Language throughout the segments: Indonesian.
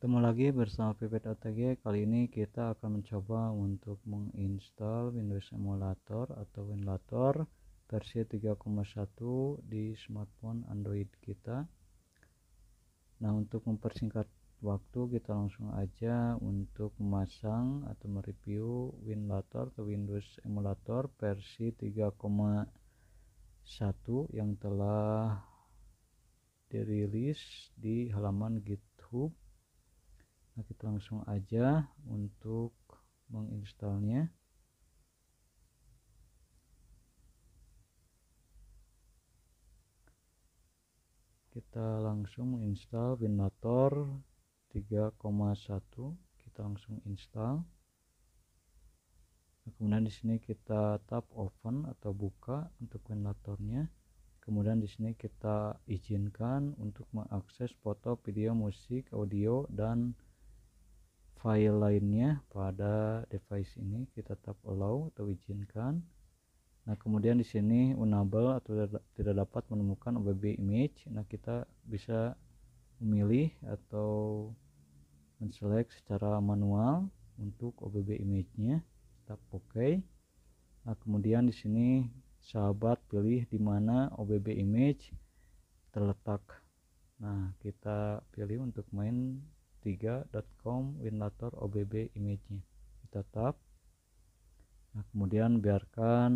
Ketemu lagi bersama Pipet OTG. Kali ini kita akan mencoba untuk menginstal Windows Emulator atau Winlator versi 3.1 di smartphone Android kita. Nah, untuk mempersingkat waktu kita langsung aja untuk memasang atau mereview Winlator atau Windows Emulator versi 3.1 yang telah dirilis di halaman GitHub langsung aja untuk menginstalnya kita langsung menginstal Winator 3,1 kita langsung install nah, kemudian di sini kita tap open atau buka untuk Winatornya kemudian di sini kita izinkan untuk mengakses foto video musik audio dan file lainnya pada device ini kita tap allow atau izinkan nah kemudian di sini unable atau tidak dapat menemukan OBB image nah kita bisa memilih atau menselek secara manual untuk OBB image nya tap OK nah kemudian di sini sahabat pilih di mana OBB image terletak nah kita pilih untuk main 3.com winlator obb image-nya kita tap nah kemudian biarkan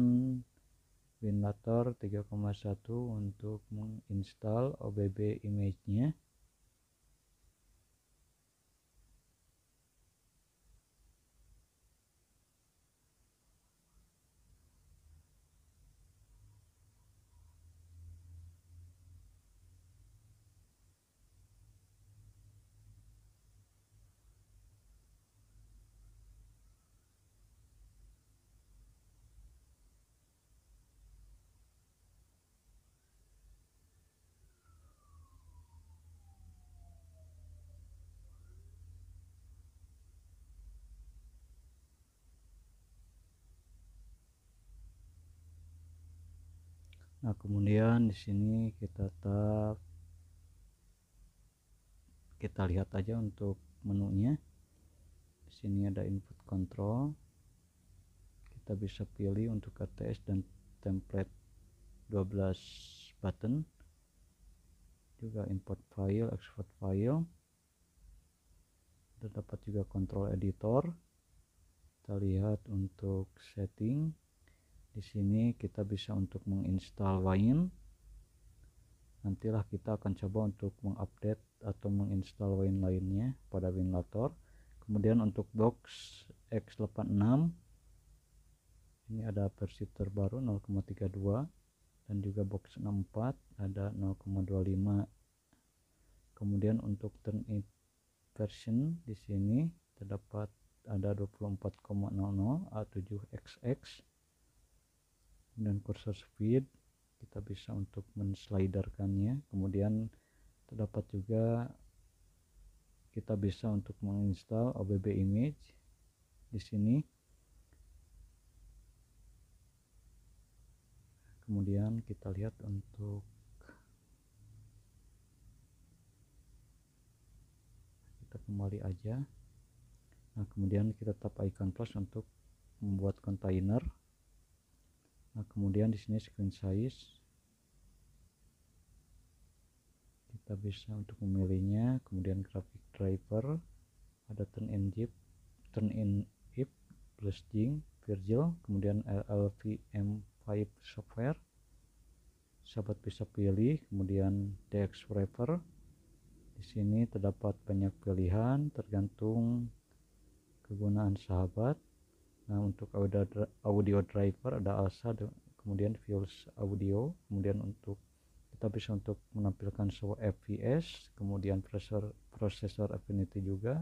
winlator 3.1 untuk menginstal obb image-nya nah kemudian di sini kita tap kita lihat aja untuk menunya di sini ada input control kita bisa pilih untuk KTS dan template 12 button juga import file export file terdapat juga control editor kita lihat untuk setting di sini kita bisa untuk menginstal Wine nantilah kita akan coba untuk mengupdate atau menginstal Wine lainnya pada WinLator kemudian untuk box X86 ini ada versi terbaru 0,32 dan juga box 64 ada 0,25 kemudian untuk turn it version di sini terdapat ada 24,00 A7XX kemudian kursor speed kita bisa untuk mensliderkannya kemudian terdapat juga kita bisa untuk menginstal OBB image di sini kemudian kita lihat untuk kita kembali aja nah kemudian kita tap icon plus untuk membuat container nah kemudian di sini screen size kita bisa untuk memilihnya kemudian grafik driver ada turn in zip turn in if Jing, virgil kemudian llvm5 software sahabat bisa pilih kemudian DX Driver. di sini terdapat banyak pilihan tergantung kegunaan sahabat nah untuk audio, audio driver ada ASA kemudian Views Audio kemudian untuk kita bisa untuk menampilkan sebuah FPS kemudian processor processor Affinity juga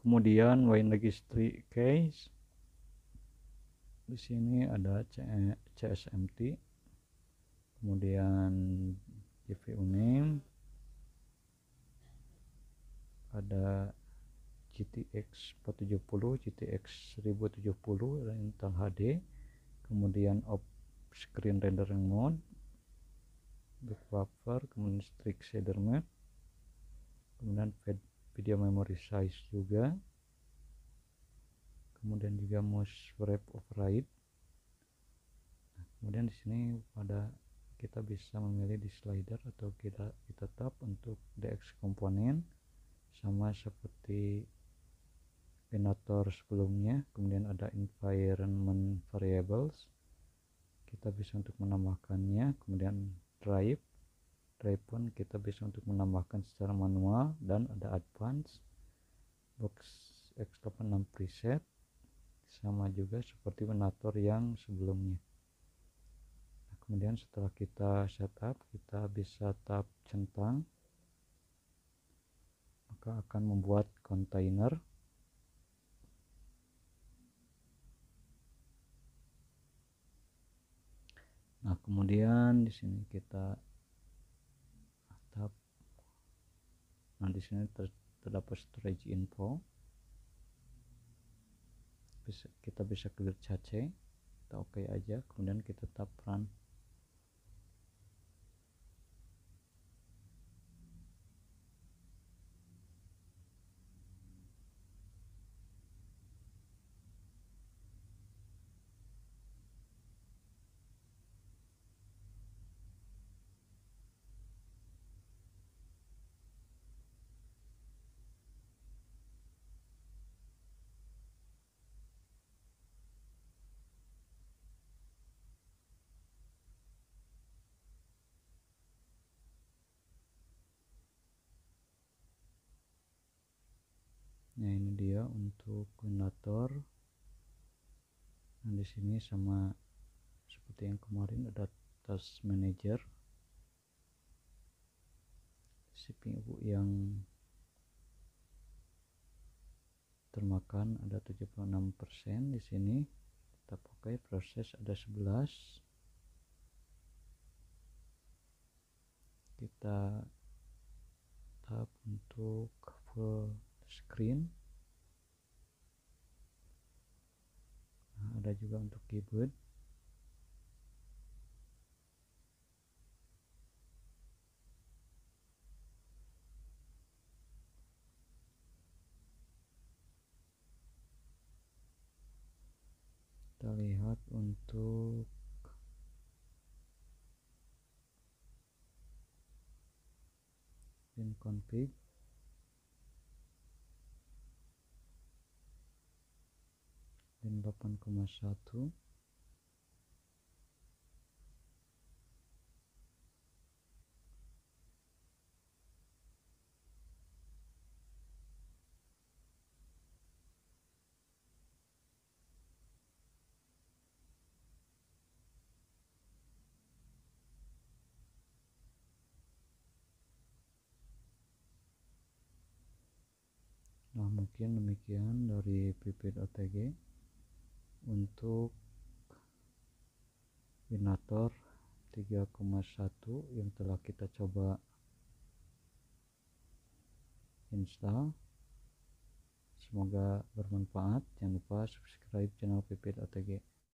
kemudian wine registry case di sini ada CSMT kemudian GPU name ada GTX 470, GTX 1070 rental HD, kemudian off screen rendering mode, back buffer, kemudian strict shader map, kemudian video memory size juga, kemudian juga mouse wrap override. Nah, kemudian di sini pada kita bisa memilih di slider atau kita kita tap untuk DX komponen sama seperti denotor sebelumnya kemudian ada environment variables kita bisa untuk menambahkannya kemudian drive drive pun kita bisa untuk menambahkan secara manual dan ada advance box x86 preset sama juga seperti penator yang sebelumnya nah, kemudian setelah kita setup kita bisa tap centang maka akan membuat container. nah kemudian di sini kita tap nah di sini ter, terdapat storage info bisa, kita bisa clear cache kita oke okay aja kemudian kita tap run nah ini dia untuk generator nah di sini sama seperti yang kemarin ada task manager CPU yang termakan ada 76% di sini kita pakai proses ada 11 kita tap untuk full screen nah, ada juga untuk keyboard kita lihat untuk pin config dan 8,1 Nah, mungkin demikian dari pipit OTG untuk binator 3,1 yang telah kita coba install semoga bermanfaat jangan lupa subscribe channel pipit otg